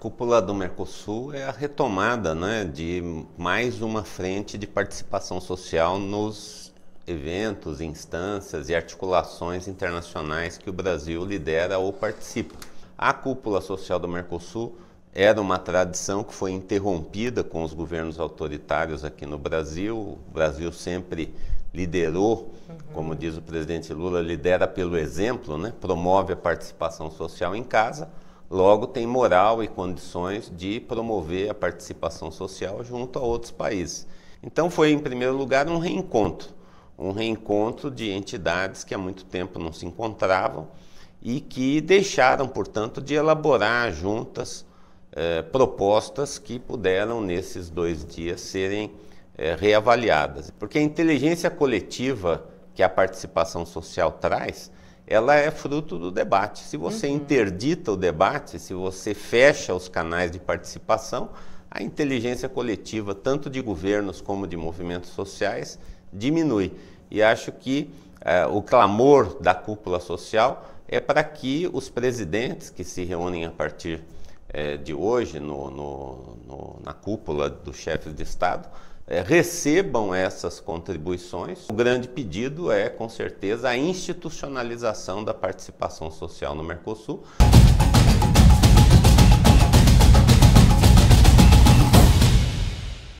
cúpula do Mercosul é a retomada né, de mais uma frente de participação social nos eventos, instâncias e articulações internacionais que o Brasil lidera ou participa. A cúpula social do Mercosul era uma tradição que foi interrompida com os governos autoritários aqui no Brasil. O Brasil sempre liderou, uhum. como diz o presidente Lula, lidera pelo exemplo, né? promove a participação social em casa logo tem moral e condições de promover a participação social junto a outros países. Então foi, em primeiro lugar, um reencontro, um reencontro de entidades que há muito tempo não se encontravam e que deixaram, portanto, de elaborar juntas eh, propostas que puderam, nesses dois dias, serem eh, reavaliadas. Porque a inteligência coletiva que a participação social traz ela é fruto do debate. Se você uhum. interdita o debate, se você fecha os canais de participação, a inteligência coletiva, tanto de governos como de movimentos sociais, diminui. E acho que eh, o clamor da cúpula social é para que os presidentes que se reúnem a partir eh, de hoje no, no, no, na cúpula dos chefes de Estado é, recebam essas contribuições. O grande pedido é, com certeza, a institucionalização da participação social no Mercosul.